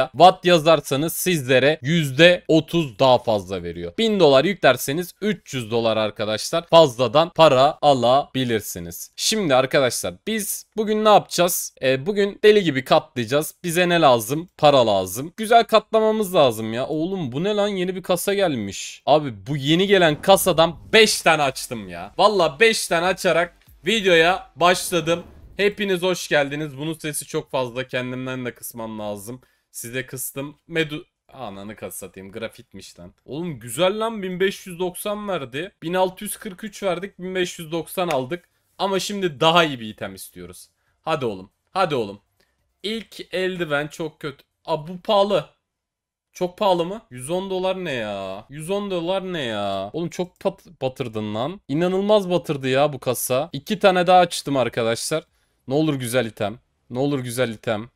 aşağıya watt yazarsanız sizlere %30 daha fazla veriyor. 1000 dolar yüklerseniz 300 dolar arkadaşlar fazladan para alabilirsiniz. Şimdi arkadaşlar biz bugün ne yapacağız? E, bugün deli gibi katlayacağız. Bize ne lazım? Para lazım. Güzel katlamamız lazım ya. Oğlum bu ne lan yeni bir kasa gelmiş. Abi bu yeni gelen kasadan 5 tane açtım ya. Valla 5 tane açarak videoya başladım. Hepiniz hoş geldiniz. Bunun sesi çok fazla kendimden de kısmam lazım. Size kıstım. Medu... Ananı kasatayım grafitmiş lan. Oğlum güzel lan 1590 verdi. 1643 verdik 1590 aldık. Ama şimdi daha iyi bir item istiyoruz. Hadi oğlum. Hadi oğlum. İlk eldiven çok kötü. A bu pahalı. Çok pahalı mı? 110 dolar ne ya? 110 dolar ne ya? Oğlum çok bat batırdın lan. İnanılmaz batırdı ya bu kasa. İki tane daha açtım arkadaşlar. Ne olur güzel item. Ne olur güzel item.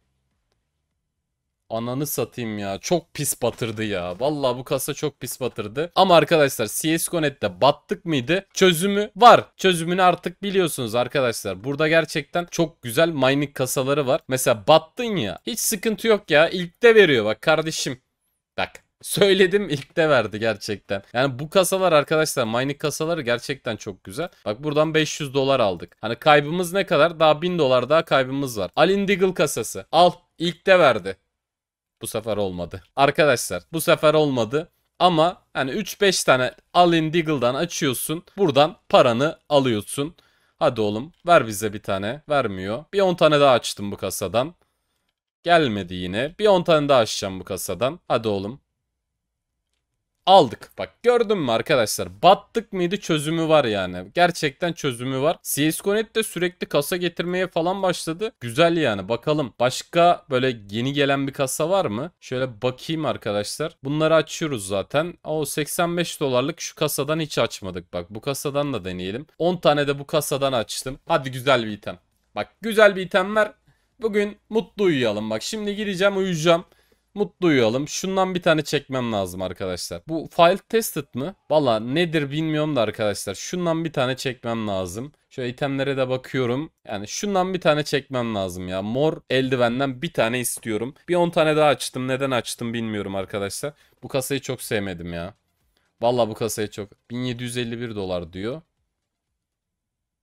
Ananı satayım ya. Çok pis batırdı ya. Vallahi bu kasa çok pis batırdı. Ama arkadaşlar CSGO Net'te battık mıydı? Çözümü var. Çözümünü artık biliyorsunuz arkadaşlar. Burada gerçekten çok güzel mining kasaları var. Mesela battın ya. Hiç sıkıntı yok ya. İlk de veriyor bak kardeşim. Bak Söyledim ilk de verdi gerçekten. Yani bu kasalar arkadaşlar mining kasaları gerçekten çok güzel. Bak buradan 500 dolar aldık. Hani kaybımız ne kadar? Daha 1000 dolar daha kaybımız var. Alindigil kasası. Al İlk de verdi. Bu sefer olmadı. Arkadaşlar bu sefer olmadı. Ama hani 3-5 tane Alin Diggle'dan açıyorsun. Buradan paranı alıyorsun. Hadi oğlum ver bize bir tane. Vermiyor. Bir 10 tane daha açtım bu kasadan. Gelmedi yine. Bir 10 tane daha açacağım bu kasadan. Hadi oğlum aldık. Bak gördün mü arkadaşlar? Battık mıydı çözümü var yani. Gerçekten çözümü var. CSGONet de sürekli kasa getirmeye falan başladı. Güzel yani bakalım. Başka böyle yeni gelen bir kasa var mı? Şöyle bakayım arkadaşlar. Bunları açıyoruz zaten. O 85 dolarlık şu kasadan hiç açmadık. Bak bu kasadan da deneyelim. 10 tane de bu kasadan açtım. Hadi güzel bir item. Bak güzel bir item var Bugün mutlu uyuyalım. Bak şimdi gireceğim uyuyacağım mutlu uyuyalım. Şundan bir tane çekmem lazım arkadaşlar. Bu file tested mı? Valla nedir bilmiyorum da arkadaşlar. Şundan bir tane çekmem lazım. Şöyle itemlere de bakıyorum. Yani şundan bir tane çekmem lazım ya. Mor eldivenden bir tane istiyorum. Bir 10 tane daha açtım. Neden açtım bilmiyorum arkadaşlar. Bu kasayı çok sevmedim ya. Valla bu kasayı çok. 1751 dolar diyor.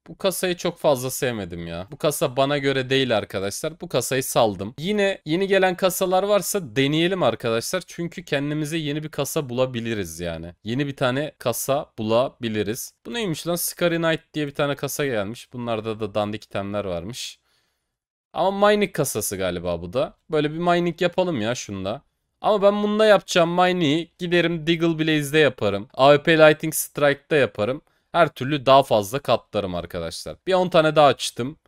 Bu kasayı çok fazla sevmedim ya. Bu kasa bana göre değil arkadaşlar. Bu kasayı saldım. Yine yeni gelen kasalar varsa deneyelim arkadaşlar. Çünkü kendimize yeni bir kasa bulabiliriz yani. Yeni bir tane kasa bulabiliriz. Bu neymiş lan? Scary Knight diye bir tane kasa gelmiş. Bunlarda da dandik itemler varmış. Ama mining kasası galiba bu da. Böyle bir mining yapalım ya şunda. Ama ben bunda yapacağım mining'i giderim Diggle Blaze'de yaparım. AWP Lightning Strike'da yaparım. Her türlü daha fazla katlarım arkadaşlar. Bir 10 tane daha açtım.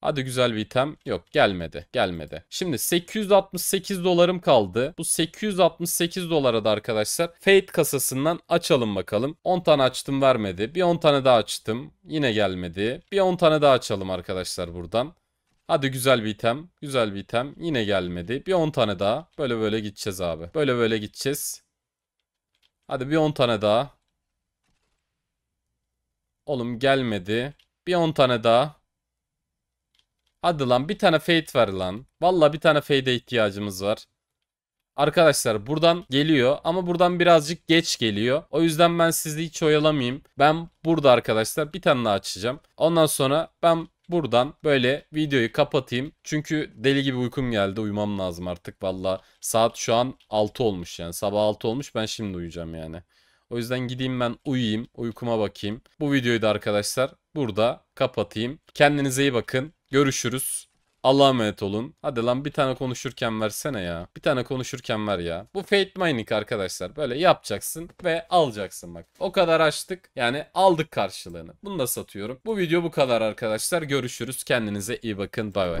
Hadi güzel bir item. Yok gelmedi. Gelmedi. Şimdi 868 dolarım kaldı. Bu 868 dolara da arkadaşlar Fate kasasından açalım bakalım. 10 tane açtım vermedi. Bir 10 tane daha açtım. Yine gelmedi. Bir 10 tane daha açalım arkadaşlar buradan. Hadi güzel bir item. Güzel bir item. Yine gelmedi. Bir 10 tane daha. Böyle böyle gideceğiz abi. Böyle böyle gideceğiz. Hadi bir 10 tane daha. Oğlum gelmedi. Bir 10 tane daha. Hadi lan bir tane fade ver lan. Valla bir tane fade'e ihtiyacımız var. Arkadaşlar buradan geliyor ama buradan birazcık geç geliyor. O yüzden ben sizi hiç oyalamayayım. Ben burada arkadaşlar bir tane daha açacağım. Ondan sonra ben buradan böyle videoyu kapatayım. Çünkü deli gibi uykum geldi. Uyumam lazım artık valla. Saat şu an 6 olmuş yani. Sabah 6 olmuş ben şimdi uyuyacağım yani. O yüzden gideyim ben uyuyayım. Uykuma bakayım. Bu videoyu da arkadaşlar burada kapatayım. Kendinize iyi bakın. Görüşürüz. Allah'a emanet olun. Hadi lan bir tane konuşurken versene ya. Bir tane konuşurken ver ya. Bu Fate Mining arkadaşlar. Böyle yapacaksın ve alacaksın bak. O kadar açtık. Yani aldık karşılığını. Bunu da satıyorum. Bu video bu kadar arkadaşlar. Görüşürüz. Kendinize iyi bakın. Bay bay.